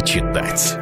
почитать.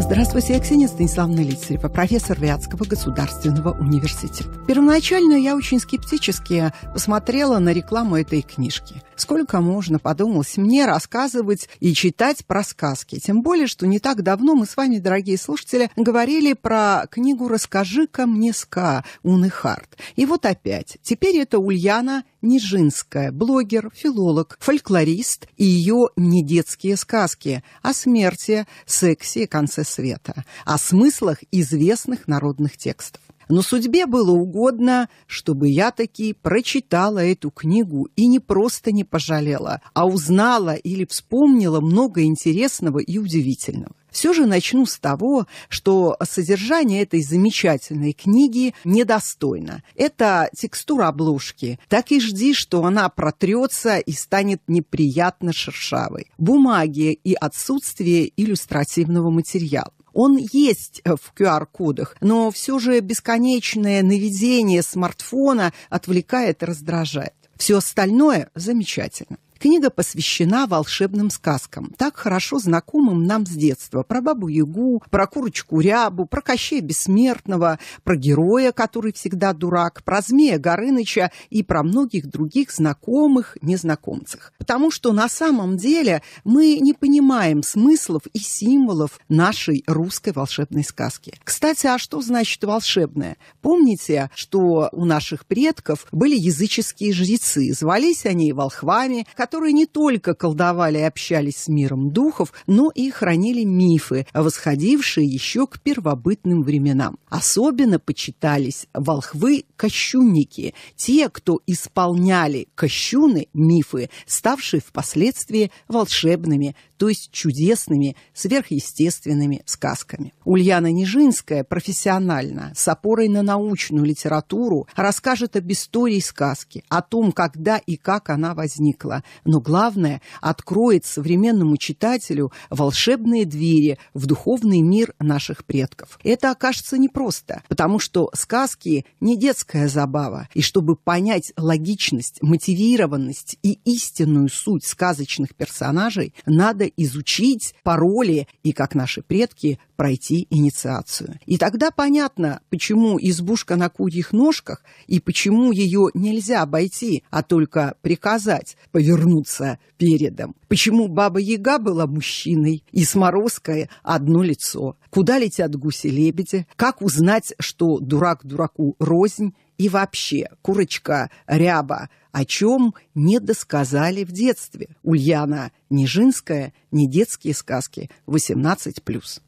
Здравствуйте, я Ксения Станиславна Лицарева, профессор Вятского государственного университета. Первоначально я очень скептически посмотрела на рекламу этой книжки. Сколько можно, подумалось мне, рассказывать и читать про сказки. Тем более, что не так давно мы с вами, дорогие слушатели, говорили про книгу «Расскажи-ка мне ска» Уны Харт. И вот опять. Теперь это Ульяна Нижинская, блогер, филолог, фольклорист и ее недетские сказки о смерти, сексе и конце света, о смыслах известных народных текстов. Но судьбе было угодно, чтобы я таки прочитала эту книгу и не просто не пожалела, а узнала или вспомнила много интересного и удивительного. Все же начну с того, что содержание этой замечательной книги недостойно. Это текстура обложки. Так и жди, что она протрется и станет неприятно шершавой. Бумаги и отсутствие иллюстративного материала. Он есть в QR-кодах, но все же бесконечное наведение смартфона отвлекает и раздражает. Все остальное замечательно. Книга посвящена волшебным сказкам, так хорошо знакомым нам с детства. Про бабу-ягу, про курочку-рябу, про Кощея Бессмертного, про героя, который всегда дурак, про змея Горыныча и про многих других знакомых незнакомцев. Потому что на самом деле мы не понимаем смыслов и символов нашей русской волшебной сказки. Кстати, а что значит волшебное? Помните, что у наших предков были языческие жрецы. Звались они волхвами, которые которые не только колдовали и общались с миром духов, но и хранили мифы, восходившие еще к первобытным временам. Особенно почитались волхвы-кощунники, те, кто исполняли кощуны мифы, ставшие впоследствии волшебными то есть чудесными, сверхъестественными сказками. Ульяна Нижинская профессионально, с опорой на научную литературу, расскажет об истории сказки, о том, когда и как она возникла. Но главное, откроет современному читателю волшебные двери в духовный мир наших предков. Это окажется непросто, потому что сказки не детская забава. И чтобы понять логичность, мотивированность и истинную суть сказочных персонажей, надо изучить пароли и, как наши предки, пройти инициацию. И тогда понятно, почему избушка на курьих ножках и почему ее нельзя обойти, а только приказать повернуться передом. Почему Баба Яга была мужчиной и Сморозская одно лицо. Куда летят гуси-лебеди? Как узнать, что дурак дураку рознь? и вообще курочка ряба, о чем не досказали в детстве. Ульяна Нижинская, не детские сказки, 18+.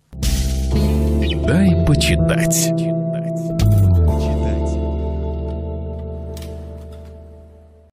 Дай почитать.